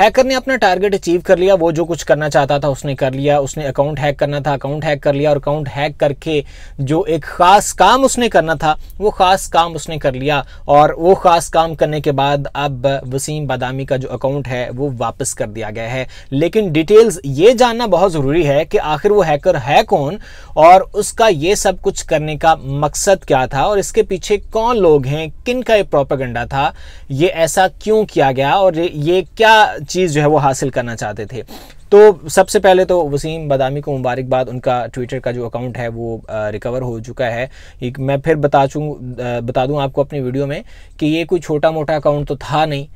hacker ने अपना target achieve कर लिया वो जो कुछ करना चाहता था उसने कर लिया उसने अकाउंट हैक करना था अकाउंट हैक कर लिया और अकाउंट हैक करके जो एक खास काम उसने करना था वो खास काम उसने कर लिया और वो खास काम करने के बाद अब वसीम बादामी का जो अकाउंट है वो वापस कर दिया गया है लेकिन डिटेल्स ये जानना बहुत ज़रूरी है कि आखिर वो हैकर है कौन और उसका ये सब कुछ करने का मकसद क्या था और इसके पीछे कौन लोग हैं किन का ये प्रोपागंडा था ये ऐसा क्यों किया गया और ये क्या चीज़ जो है वो हासिल करना चाहते थे तो सबसे पहले तो वसीम बदामी को मुबारकबाद उनका ट्विटर का जो अकाउंट है वो रिकवर हो चुका है एक मैं फिर बता चूँ बता दूँ आपको अपनी वीडियो में कि ये कोई छोटा मोटा अकाउंट तो था नहीं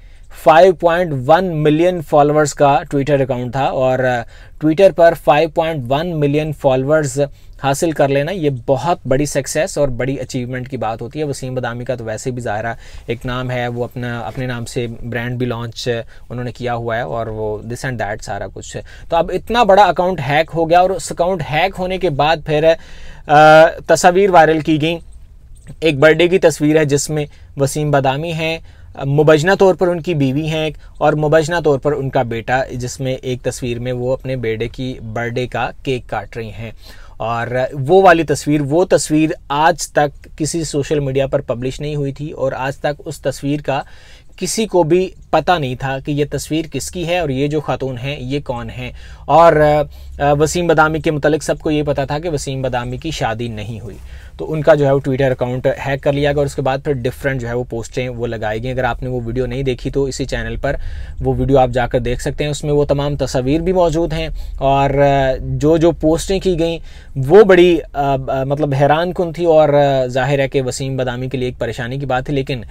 5.1 मिलियन फॉलोअर्स का ट्विटर अकाउंट था और ट्विटर पर 5.1 मिलियन फॉलोअर्स हासिल कर लेना ये बहुत बड़ी सक्सेस और बड़ी अचीवमेंट की बात होती है वसीम बदामी का तो वैसे भी ज़ाहिर एक नाम है वो अपना अपने नाम से ब्रांड भी लॉन्च उन्होंने किया हुआ है और वो दिस एंड दैट सारा कुछ तो अब इतना बड़ा अकाउंट हैक हो गया और उस अकाउंट हैक होने के बाद फिर तस्वीर वायरल की गई एक बर्थडे की तस्वीर है जिसमें वसीम बदामी हैं मुबजना तौर पर उनकी बीवी हैं एक और मुबजना तौर पर उनका बेटा जिसमें एक तस्वीर में वो अपने बेटे की बर्थडे का केक काट रही हैं और वो वाली तस्वीर वो तस्वीर आज तक किसी सोशल मीडिया पर पब्लिश नहीं हुई थी और आज तक उस तस्वीर का किसी को भी पता नहीं था कि ये तस्वीर किसकी है और ये जो खातून है ये कौन है और वसीम बदामी के मतलब सबको ये पता था कि वसीम बदामी की शादी नहीं हुई तो उनका जो है वो ट्विटर अकाउंट हैक कर लिया गया और उसके बाद फिर डिफरेंट जो है वो पोस्टें वो लगाई गई अगर आपने वो वीडियो नहीं देखी तो इसी चैनल पर वो वीडियो आप जाकर देख सकते हैं उसमें वो तमाम तस्वीर भी मौजूद हैं और जो जो पोस्टें की गई वो बड़ी आ, आ, मतलब हैरान कन थी और जाहिर है कि वसीम बदामी के लिए एक परेशानी की बात थी लेकिन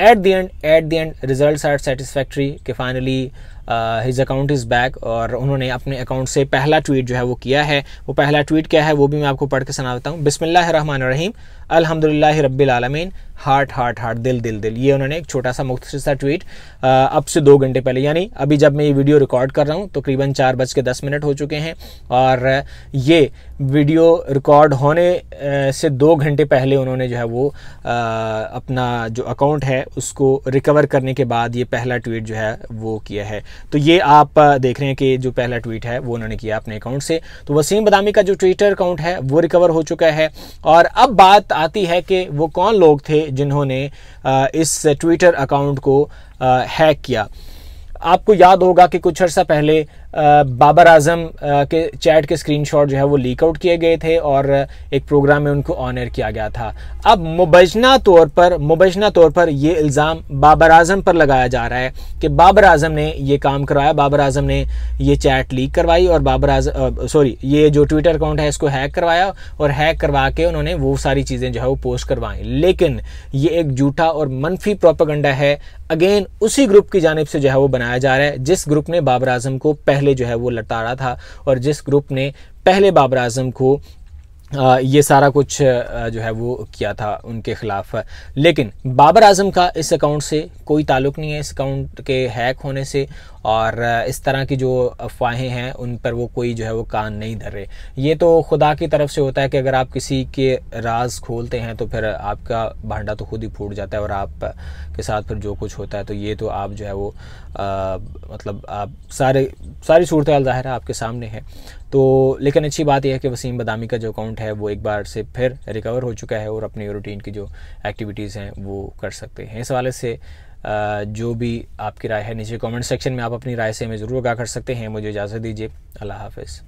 at the end at the end result are satisfactory कि finally his account is back और उन्होंने अपने अकाउंट से पहला ट्वीट जो है वो किया है वो पहला ट्वीट क्या है वो भी मैं आपको पढ़ के सुनाता हूँ बिसमिल्लर रहीम अलहमदिल्ला रबीआलमीन हार्ट हार्ट हार्ट दिल दिल दिल ये उन्होंने एक छोटा सा मुख्त सा ट्वीट अब से दो घंटे पहले यानी अभी जब मैं ये वीडियो रिकॉर्ड कर रहा हूँ तो करीबन चार बज के दस मिनट हो चुके हैं और ये वीडियो रिकॉर्ड होने से दो घंटे पहले उन्होंने जो है वो अपना जो अकाउंट है उसको रिकवर करने के बाद ये पहला ट्वीट जो है वो किया है तो ये आप देख रहे हैं कि जो पहला ट्वीट है वो उन्होंने किया अपने अकाउंट से तो वसीम बदामी का जो ट्विटर अकाउंट है वो रिकवर हो चुका है और अब बात आती है कि वो कौन लोग थे जिन्होंने इस ट्विटर अकाउंट को हैक किया आपको याद होगा कि कुछ अर्सा पहले बाबर आजम के चैट के स्क्रीनशॉट जो है वो लीक आउट किए गए थे और एक प्रोग्राम में उनको ऑनर किया गया था अब मुबजना तौर पर मुबजना तौर पर ये इल्ज़ाम बाबर आजम पर लगाया जा रहा है कि बाबर आजम ने ये काम करवाया बाबर आजम ने ये चैट लीक करवाई और बाबर आजम सॉरी ये जो ट्विटर अकाउंट है इसको हैक करवाया और हैक करवा के उन्होंने वो सारी चीज़ें जो है वो पोस्ट करवाई लेकिन ये एक जूठा और मनफी प्रोपागंडा है अगेन उसी ग्रुप की जानब से जो है वो बनाया जा रहा है जिस ग्रुप ने बाबर आजम को पहले पहले जो है वो रहा था और जिस ग्रुप ने पहले बाबर आजम को ये सारा कुछ जो है वो किया था उनके ख़िलाफ़ लेकिन बाबर आजम का इस अकाउंट से कोई ताल्लुक नहीं है इस अकाउंट के हैक होने से और इस तरह की जो अफवाहें हैं उन पर वो कोई जो है वो कान नहीं धर रहे ये तो खुदा की तरफ से होता है कि अगर आप किसी के राज खोलते हैं तो फिर आपका भांडा तो खुद ही फूट जाता है और आप के साथ फिर जो कुछ होता है तो ये तो आप जो है वो आ, मतलब आप सारे सारी सूरत ज़ाहिर आपके सामने है तो लेकिन अच्छी बात यह है कि वसीम बदामी का जो अकाउंट है वो एक बार से फिर रिकवर हो चुका है और अपनी रूटीन की जो एक्टिविटीज़ हैं वो कर सकते हैं इस हवाले से जो भी आपकी राय है नीचे कमेंट सेक्शन में आप अपनी राय से हमें ज़रूर आगा कर सकते हैं मुझे इजाज़त दीजिए अल्लाह हाफिज़